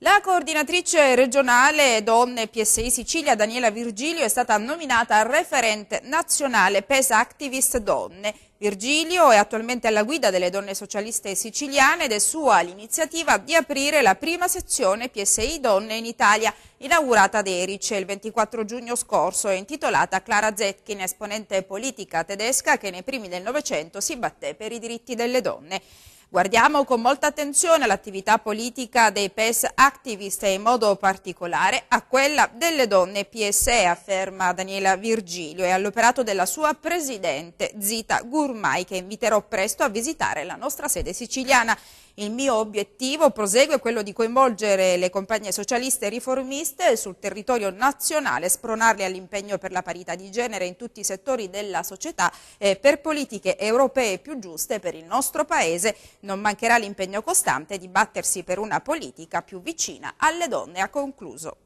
La coordinatrice regionale Donne PSI Sicilia, Daniela Virgilio, è stata nominata referente nazionale PES Activist Donne. Virgilio è attualmente alla guida delle donne socialiste siciliane ed è sua l'iniziativa di aprire la prima sezione PSI Donne in Italia, inaugurata ad Erice il 24 giugno scorso e intitolata Clara Zetkin, esponente politica tedesca che nei primi del Novecento si batté per i diritti delle donne. Guardiamo con molta attenzione l'attività politica dei PES activist e in modo particolare a quella delle donne PSE, afferma Daniela Virgilio, e all'operato della sua presidente Zita Gurmai, che inviterò presto a visitare la nostra sede siciliana. Il mio obiettivo, prosegue, è quello di coinvolgere le compagnie socialiste e riformiste sul territorio nazionale, spronarle all'impegno per la parità di genere in tutti i settori della società e eh, per politiche europee più giuste per il nostro Paese. Non mancherà l'impegno costante di battersi per una politica più vicina alle donne, ha concluso.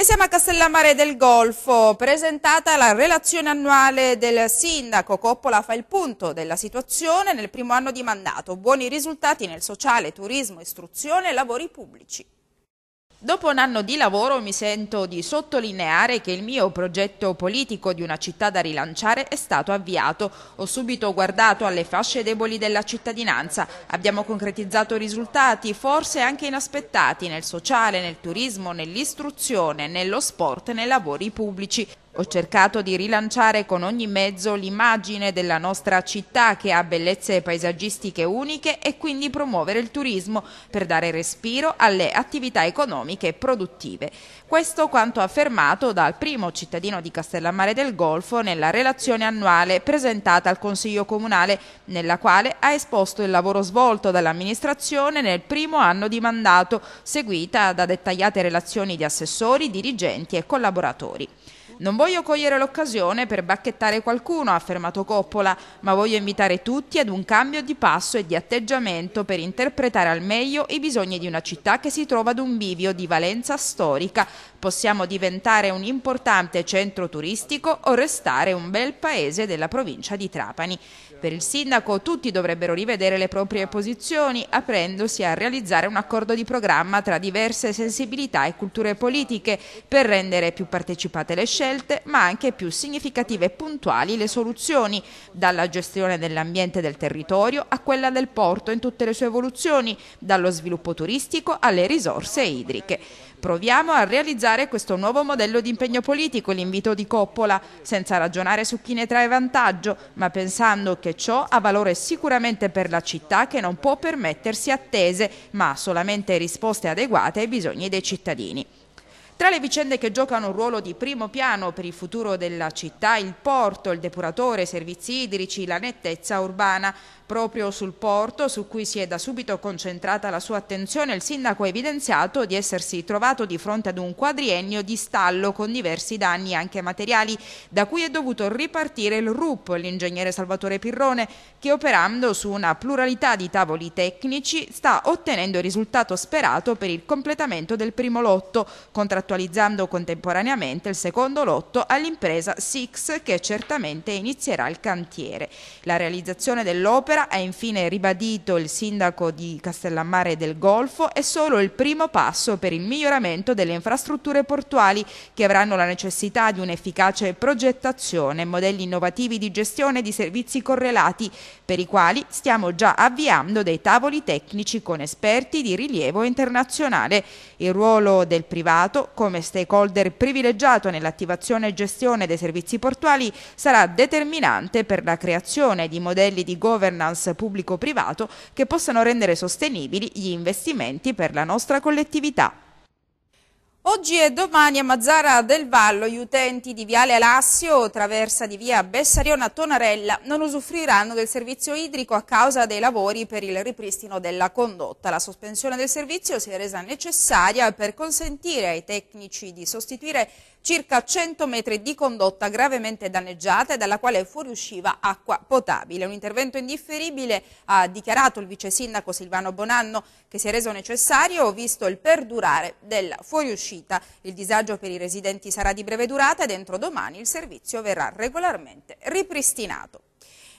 E siamo a Castellammare del Golfo, presentata la relazione annuale del sindaco. Coppola fa il punto della situazione nel primo anno di mandato. Buoni risultati nel sociale, turismo, istruzione e lavori pubblici. Dopo un anno di lavoro mi sento di sottolineare che il mio progetto politico di una città da rilanciare è stato avviato. Ho subito guardato alle fasce deboli della cittadinanza. Abbiamo concretizzato risultati forse anche inaspettati nel sociale, nel turismo, nell'istruzione, nello sport, nei lavori pubblici. Ho cercato di rilanciare con ogni mezzo l'immagine della nostra città che ha bellezze paesaggistiche uniche e quindi promuovere il turismo per dare respiro alle attività economiche e produttive. Questo quanto affermato dal primo cittadino di Castellammare del Golfo nella relazione annuale presentata al Consiglio Comunale, nella quale ha esposto il lavoro svolto dall'amministrazione nel primo anno di mandato, seguita da dettagliate relazioni di assessori, dirigenti e collaboratori. Non voglio cogliere l'occasione per bacchettare qualcuno, ha affermato Coppola, ma voglio invitare tutti ad un cambio di passo e di atteggiamento per interpretare al meglio i bisogni di una città che si trova ad un bivio di valenza storica. Possiamo diventare un importante centro turistico o restare un bel paese della provincia di Trapani. Per il sindaco tutti dovrebbero rivedere le proprie posizioni, aprendosi a realizzare un accordo di programma tra diverse sensibilità e culture politiche per rendere più partecipate le scelte scelte, ma anche più significative e puntuali le soluzioni, dalla gestione dell'ambiente del territorio a quella del porto in tutte le sue evoluzioni, dallo sviluppo turistico alle risorse idriche. Proviamo a realizzare questo nuovo modello di impegno politico, l'invito di Coppola, senza ragionare su chi ne trae vantaggio, ma pensando che ciò ha valore sicuramente per la città che non può permettersi attese, ma solamente risposte adeguate ai bisogni dei cittadini. Tra le vicende che giocano un ruolo di primo piano per il futuro della città, il porto, il depuratore, i servizi idrici, la nettezza urbana, Proprio sul porto, su cui si è da subito concentrata la sua attenzione, il sindaco ha evidenziato di essersi trovato di fronte ad un quadriennio di stallo con diversi danni anche materiali, da cui è dovuto ripartire il RUP, l'ingegnere Salvatore Pirrone, che operando su una pluralità di tavoli tecnici sta ottenendo il risultato sperato per il completamento del primo lotto, contrattualizzando contemporaneamente il secondo lotto all'impresa Six che certamente inizierà il cantiere. La realizzazione dell'opera Sera, ha infine ribadito il sindaco di Castellammare del Golfo, è solo il primo passo per il miglioramento delle infrastrutture portuali che avranno la necessità di un'efficace progettazione, modelli innovativi di gestione di servizi correlati per i quali stiamo già avviando dei tavoli tecnici con esperti di rilievo internazionale. Il ruolo del privato come stakeholder privilegiato nell'attivazione e gestione dei servizi portuali sarà determinante per la creazione di modelli di governance governance pubblico-privato che possano rendere sostenibili gli investimenti per la nostra collettività. Oggi e domani a Mazzara del Vallo gli utenti di Viale Alassio, traversa di via Bessariona Tonarella, non usufruiranno del servizio idrico a causa dei lavori per il ripristino della condotta. La sospensione del servizio si è resa necessaria per consentire ai tecnici di sostituire circa 100 metri di condotta gravemente danneggiata e dalla quale fuoriusciva acqua potabile. Un intervento indifferibile ha dichiarato il vice sindaco Silvano Bonanno che si è reso necessario visto il perdurare della fuoriuscita. Il disagio per i residenti sarà di breve durata e entro domani il servizio verrà regolarmente ripristinato.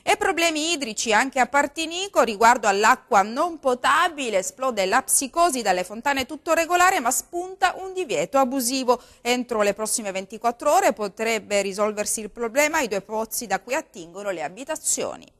E problemi idrici anche a Partinico riguardo all'acqua non potabile, esplode la psicosi dalle fontane tutto regolare ma spunta un divieto abusivo. Entro le prossime 24 ore potrebbe risolversi il problema, i due pozzi da cui attingono le abitazioni.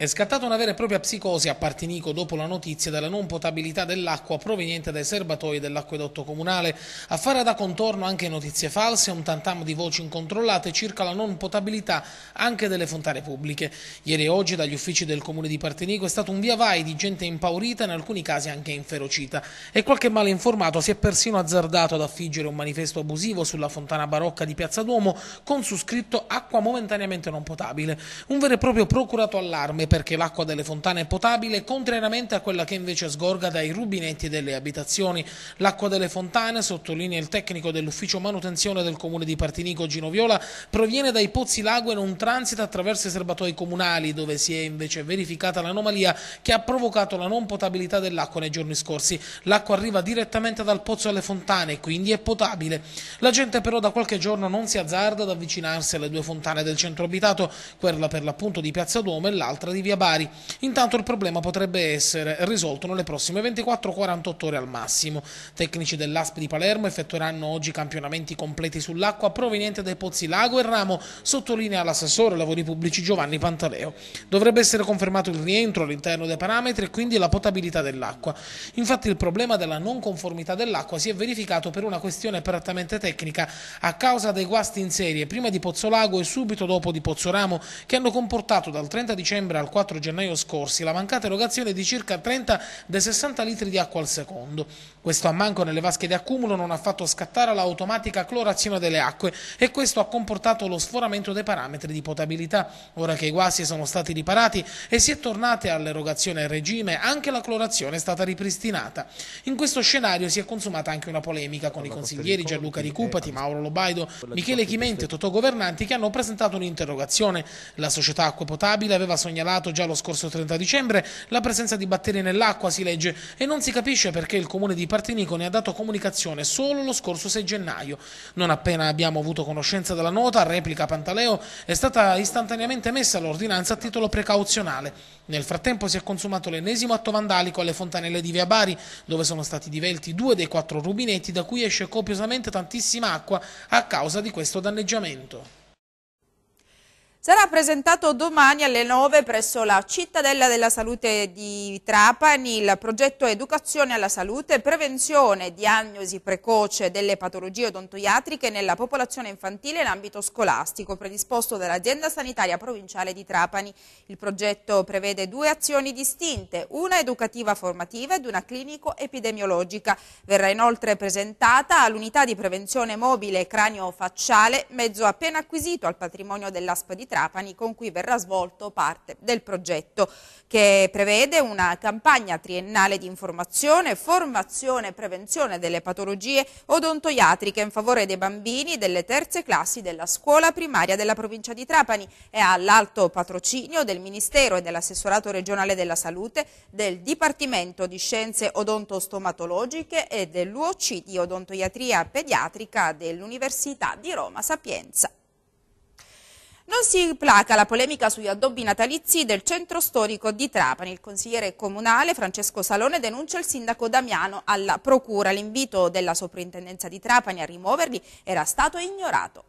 È scattata una vera e propria psicosi a Partinico dopo la notizia della non potabilità dell'acqua proveniente dai serbatoi dell'acquedotto comunale. A fare da contorno anche notizie false e un tantam di voci incontrollate circa la non potabilità anche delle fontane pubbliche. Ieri e oggi dagli uffici del comune di Partinico è stato un via vai di gente impaurita e in alcuni casi anche inferocita. E qualche male informato si è persino azzardato ad affiggere un manifesto abusivo sulla fontana barocca di Piazza Duomo con su scritto acqua momentaneamente non potabile. Un vero e proprio procurato allarme perché l'acqua delle fontane è potabile, contrariamente a quella che invece sgorga dai rubinetti delle abitazioni. L'acqua delle fontane, sottolinea il tecnico dell'ufficio manutenzione del comune di Partinico Gino Viola, proviene dai pozzi lago e non transita attraverso i serbatoi comunali, dove si è invece verificata l'anomalia che ha provocato la non potabilità dell'acqua nei giorni scorsi. L'acqua arriva direttamente dal pozzo alle fontane, quindi è potabile. La gente però da qualche giorno non si azzarda ad avvicinarsi alle due fontane del centro abitato, quella per l'appunto di Piazza Duomo e l'altra di di via Bari. Intanto il problema potrebbe essere risolto nelle prossime 24-48 ore al massimo. Tecnici dell'ASP di Palermo effettueranno oggi campionamenti completi sull'acqua proveniente dai pozzi Lago e Ramo, sottolinea l'assessore lavori pubblici Giovanni Pantaleo. Dovrebbe essere confermato il rientro all'interno dei parametri e quindi la potabilità dell'acqua. Infatti il problema della non conformità dell'acqua si è verificato per una questione prettamente tecnica a causa dei guasti in serie prima di Pozzolago e subito dopo di Pozzoramo che hanno comportato dal 30 dicembre al al 4 gennaio scorsi la mancata erogazione di circa 30 dei 60 litri di acqua al secondo. Questo ammanco nelle vasche di accumulo non ha fatto scattare l'automatica clorazione delle acque e questo ha comportato lo sforamento dei parametri di potabilità. Ora che i guasti sono stati riparati e si è tornate all'erogazione a regime, anche la clorazione è stata ripristinata. In questo scenario si è consumata anche una polemica con i consiglieri Gianluca Ricupati, Mauro Lobaido, Michele Chimente e Totò Governanti che hanno presentato un'interrogazione. La società Acque Potabile aveva segnalato già lo scorso 30 dicembre la presenza di batteri nell'acqua, si legge, e non si capisce perché il comune di Parigi Martinico ne ha dato comunicazione solo lo scorso 6 gennaio. Non appena abbiamo avuto conoscenza della nota, replica Pantaleo, è stata istantaneamente messa l'ordinanza a titolo precauzionale. Nel frattempo si è consumato l'ennesimo atto vandalico alle fontanelle di Via Bari, dove sono stati divelti due dei quattro rubinetti da cui esce copiosamente tantissima acqua a causa di questo danneggiamento. Sarà presentato domani alle 9 presso la Cittadella della Salute di Trapani il progetto Educazione alla Salute, Prevenzione e Diagnosi Precoce delle Patologie Odontoiatriche nella popolazione infantile in ambito scolastico, predisposto dall'azienda sanitaria provinciale di Trapani. Il progetto prevede due azioni distinte, una educativa formativa ed una clinico-epidemiologica. Verrà inoltre presentata all'unità di prevenzione mobile cranio-facciale, mezzo appena acquisito al patrimonio dell'ASPA di Trapani con cui verrà svolto parte del progetto che prevede una campagna triennale di informazione, formazione e prevenzione delle patologie odontoiatriche in favore dei bambini delle terze classi della scuola primaria della provincia di Trapani e all'alto patrocinio del Ministero e dell'assessorato regionale della salute, del Dipartimento di Scienze Odontostomatologiche e dell'UOC di Odontoiatria Pediatrica dell'Università di Roma Sapienza. Non si placa la polemica sugli addobbi natalizi del centro storico di Trapani. Il consigliere comunale Francesco Salone denuncia il sindaco Damiano alla procura. L'invito della soprintendenza di Trapani a rimuoverli era stato ignorato.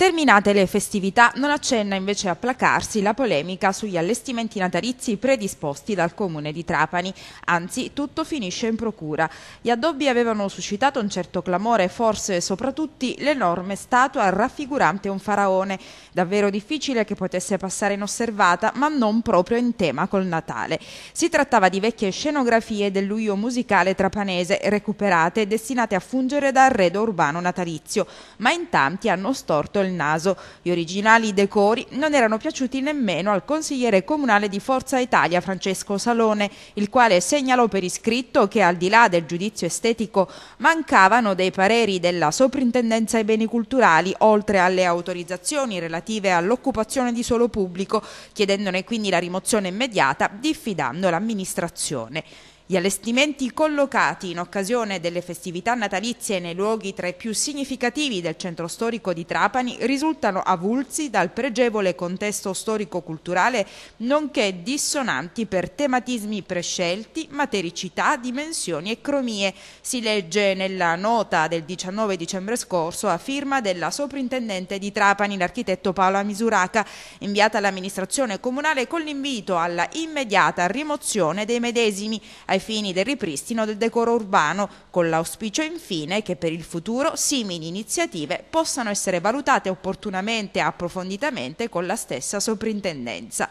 Terminate le festività, non accenna invece a placarsi la polemica sugli allestimenti natalizi predisposti dal comune di Trapani, anzi tutto finisce in procura. Gli addobbi avevano suscitato un certo clamore, forse soprattutto l'enorme statua raffigurante un faraone, davvero difficile che potesse passare inosservata, ma non proprio in tema col Natale. Si trattava di vecchie scenografie del luglio musicale trapanese, recuperate e destinate a fungere da arredo urbano natalizio, ma in tanti hanno storto il il naso. Gli originali decori non erano piaciuti nemmeno al consigliere comunale di Forza Italia Francesco Salone, il quale segnalò per iscritto che al di là del giudizio estetico mancavano dei pareri della soprintendenza ai beni culturali, oltre alle autorizzazioni relative all'occupazione di suolo pubblico, chiedendone quindi la rimozione immediata, diffidando l'amministrazione. Gli allestimenti collocati in occasione delle festività natalizie nei luoghi tra i più significativi del centro storico di Trapani risultano avulsi dal pregevole contesto storico-culturale nonché dissonanti per tematismi prescelti, matericità, dimensioni e cromie. Si legge nella nota del 19 dicembre scorso a firma della soprintendente di Trapani, l'architetto Paola Misuraca, inviata all'amministrazione comunale con l'invito alla immediata rimozione dei medesimi ai ai fini del ripristino del decoro urbano, con l'auspicio infine che per il futuro simili iniziative possano essere valutate opportunamente e approfonditamente con la stessa soprintendenza.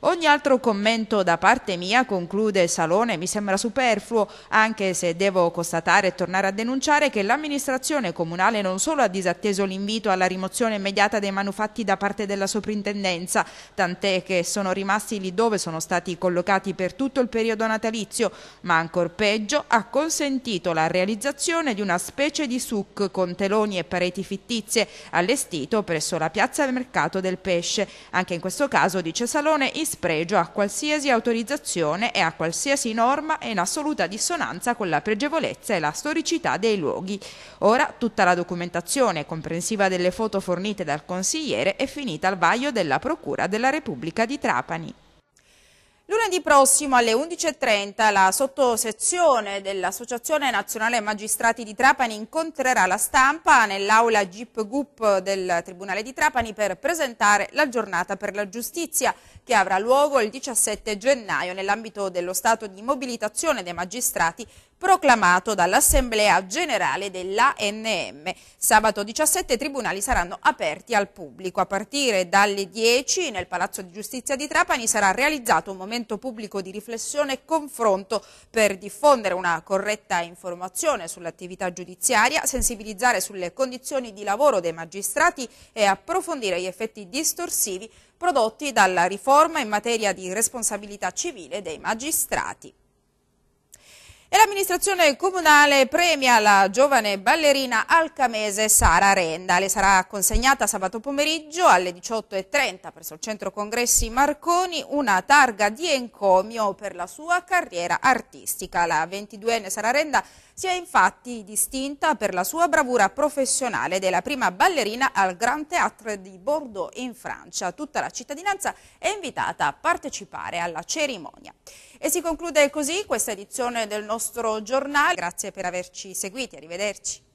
Ogni altro commento da parte mia, conclude Salone, mi sembra superfluo, anche se devo constatare e tornare a denunciare che l'amministrazione comunale non solo ha disatteso l'invito alla rimozione immediata dei manufatti da parte della soprintendenza, tant'è che sono rimasti lì dove sono stati collocati per tutto il periodo natalizio, ma ancor peggio ha consentito la realizzazione di una specie di suc con teloni e pareti fittizie allestito presso la piazza del mercato del pesce. Anche in questo caso, dice Salone, i spregio a qualsiasi autorizzazione e a qualsiasi norma e in assoluta dissonanza con la pregevolezza e la storicità dei luoghi. Ora tutta la documentazione, comprensiva delle foto fornite dal consigliere, è finita al vaglio della Procura della Repubblica di Trapani. Lunedì prossimo alle 11.30 la sottosezione dell'Associazione Nazionale Magistrati di Trapani incontrerà la stampa nell'aula GIP GUP del Tribunale di Trapani per presentare la giornata per la giustizia che avrà luogo il 17 gennaio nell'ambito dello stato di mobilitazione dei magistrati proclamato dall'Assemblea Generale dell'ANM. Sabato 17 i tribunali saranno aperti al pubblico. A partire dalle 10 nel Palazzo di Giustizia di Trapani sarà realizzato un momento pubblico di riflessione e confronto per diffondere una corretta informazione sull'attività giudiziaria, sensibilizzare sulle condizioni di lavoro dei magistrati e approfondire gli effetti distorsivi prodotti dalla riforma in materia di responsabilità civile dei magistrati. E l'amministrazione comunale premia la giovane ballerina alcamese Sara Renda. Le sarà consegnata sabato pomeriggio alle 18.30 presso il centro congressi Marconi una targa di encomio per la sua carriera artistica. La 22enne Sara Renda si è infatti distinta per la sua bravura professionale della prima ballerina al Grand Théâtre di Bordeaux in Francia. Tutta la cittadinanza è invitata a partecipare alla cerimonia. E si conclude così questa edizione del nostro giornale. Grazie per averci seguiti, arrivederci.